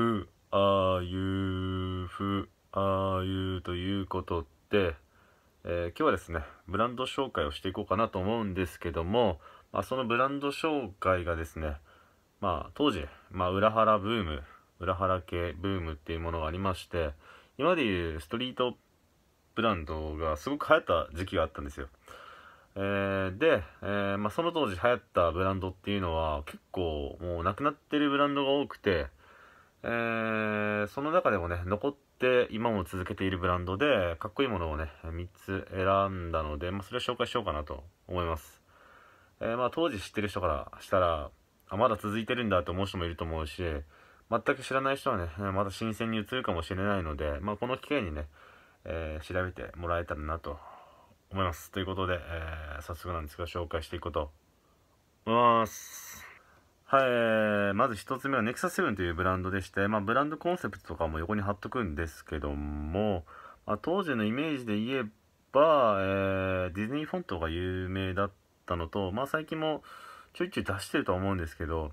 ふ、あゆ、ふ、あゆということで、えー、今日はですね、ブランド紹介をしていこうかなと思うんですけども、まあ、そのブランド紹介がですね、まあ、当時、まあ、裏腹ブーム、裏腹系ブームっていうものがありまして、今でいうストリートブランドがすごく流行った時期があったんですよ。えー、で、えー、まあ、その当時流行ったブランドっていうのは結構もうなくなってるブランドが多くて、えー、その中でもね、残って今も続けているブランドで、かっこいいものをね、3つ選んだので、まあ、それを紹介しようかなと思います。えー、まあ、当時知ってる人からしたら、あ、まだ続いてるんだと思う人もいると思うし、全く知らない人はね、まだ新鮮に映るかもしれないので、まあ、この機会にね、えー、調べてもらえたらなと思います。ということで、えー、早速なんですが、紹介していこうと思います。はい、まず1つ目はネクサス7というブランドでして、まあ、ブランドコンセプトとかも横に貼っとくんですけども、まあ、当時のイメージで言えば、えー、ディズニーフォントが有名だったのと、まあ、最近もちょいちょい出してるとは思うんですけど、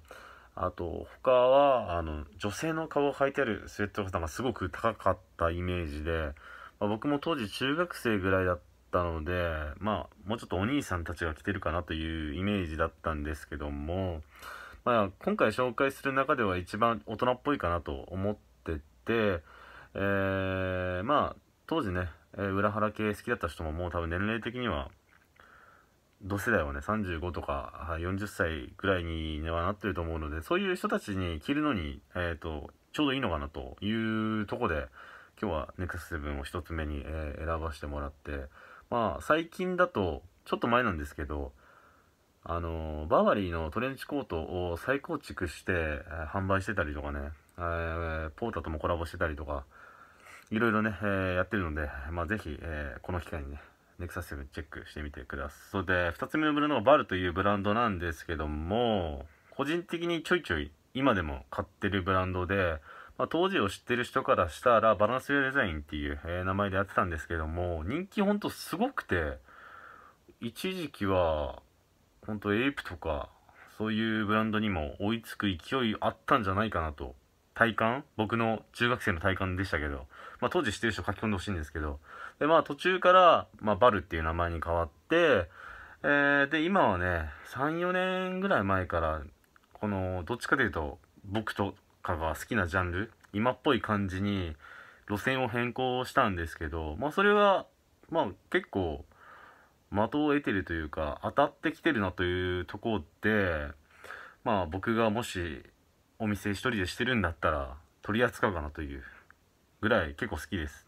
あと、他は、あの、女性の顔を履いてあるスウェットがすごく高かったイメージで、まあ、僕も当時中学生ぐらいだったので、まあ、もうちょっとお兄さんたちが着てるかなというイメージだったんですけども、まあ、今回紹介する中では一番大人っぽいかなと思ってて、えー、まあ、当時ね、えー、裏腹系好きだった人ももう多分年齢的には、同世代はね、35とか40歳ぐらいにはなってると思うので、そういう人たちに着るのに、えっ、ー、と、ちょうどいいのかなというとこで、今日は NEXT7 を1つ目に、え選ばせてもらって、まあ、最近だと、ちょっと前なんですけど、あの、バーバリーのトレンチコートを再構築して販売してたりとかね、えー、ポータともコラボしてたりとか、いろいろね、えー、やってるので、まあ、ぜひ、えー、この機会にね、ネクサス7チェックしてみてください。それで、2つ目のブランドがバルというブランドなんですけども、個人的にちょいちょい今でも買ってるブランドで、まあ、当時を知ってる人からしたら、バランスウェアデザインっていう、えー、名前でやってたんですけども、人気ほんとすごくて、一時期は、ほんとエイプとか、そういうブランドにも追いつく勢いあったんじゃないかなと。体感僕の中学生の体感でしたけど、まあ、当時してる人書き込んでほしいんですけど、で、まあ途中から、まあ、バルっていう名前に変わって、えー、で、今はね、3、4年ぐらい前から、この、どっちかというと、僕とかが好きなジャンル、今っぽい感じに、路線を変更したんですけど、まあそれは、まあ結構、的を得てるというか当たってきてるなというとこでまあ僕がもしお店一人でしてるんだったら取り扱うかなというぐらい結構好きです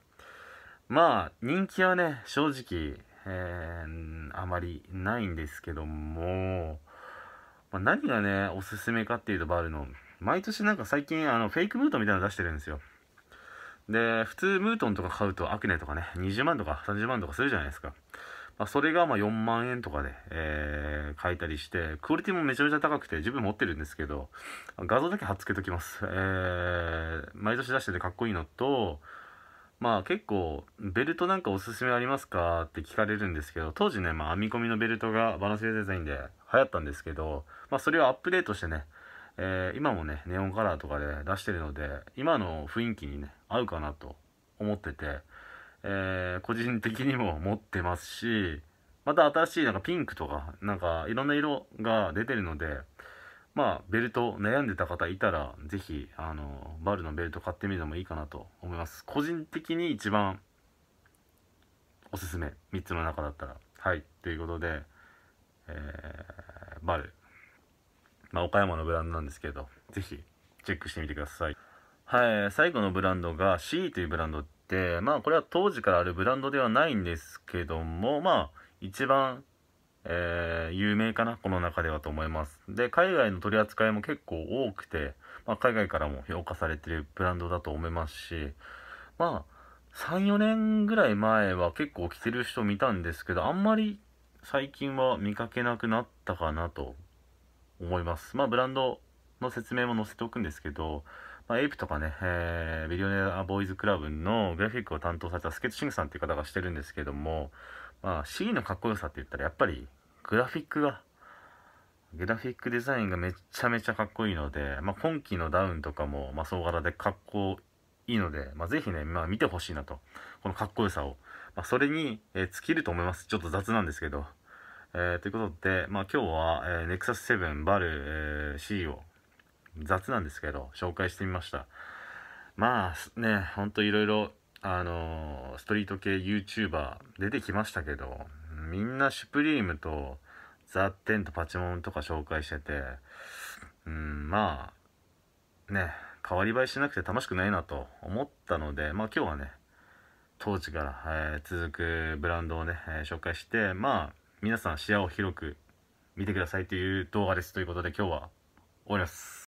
まあ人気はね正直、えー、あまりないんですけども、まあ、何がねおすすめかっていうとバルの毎年なんか最近あのフェイクムートみたいなの出してるんですよで普通ムートンとか買うとアクネとかね20万とか30万とかするじゃないですかまあ、それがま4万円とかで、えー、買たりして、クオリティもめちゃめちゃ高くて自分持ってるんですけど、画像だけ貼っつけときます。えー、毎年出しててかっこいいのと、まあ結構ベルトなんかおすすめありますかって聞かれるんですけど当時ね、まあ、編み込みのベルトがバランスデザインで流行ったんですけど、まあ、それをアップデートしてね、えー、今もねネオンカラーとかで出してるので今の雰囲気にね合うかなと思っててえー、個人的にも持ってますし、また新しいなんかピンクとか、なんかいろんな色が出てるので、まあ、ベルト悩んでた方いたら、是非あの、バルのベルト買ってみるのもいいかなと思います。個人的に一番おすすめ、3つの中だったら。はい、ということで、えー、バル。まあ、岡山のブランドなんですけど、是非チェックしてみてください。はい、最後のブランドが C というブランドて、まあこれは当時からあるブランドではないんですけども、まあ一番、えー、有名かな、この中ではと思います。で、海外の取り扱いも結構多くて、まあ、海外からも評価されてるブランドだと思いますし、まあ3、4年ぐらい前は結構着てる人見たんですけど、あんまり最近は見かけなくなったかなと思います。まあブランドの説明も載せておくんですけど、まあ、エイプとかね、えー、ビリオネアボーイズクラブのグラフィックを担当されたスケッチシングさんっていう方がしてるんですけども、まあ、C のかっこよさって言ったらやっぱりグラフィックが、グラフィックデザインがめちゃめちゃかっこいいので、まあ、今期のダウンとかも、まあ、総柄でかっこいいので、まあ、ぜひね、まあ、見てほしいなと。このかっこよさを。まあ、それに、えー、尽きると思います。ちょっと雑なんですけど。えー、ということで、まあ、今日は、えー、Nexus 7バル、えー、C を雑なんですけど、紹介してみました。まあね、ほんといろいろ、あのー、ストリート系 YouTuber 出てきましたけど、みんなシュプリームとザ・テンとパチモンとか紹介してて、うん、まあ、ね、変わり映えしなくて楽しくないなと思ったので、まあ今日はね、当時から、えー、続くブランドをね、えー、紹介して、まあ、皆さん視野を広く見てくださいという動画ですということで今日は終わります。